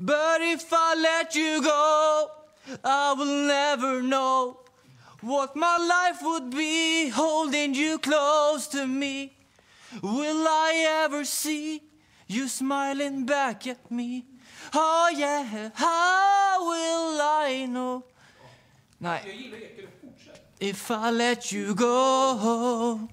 But if I let you go, I will never know what my life would be holding you close to me. Will I ever see you smiling back at me? Oh yeah, how will I know? Nej. If I let you go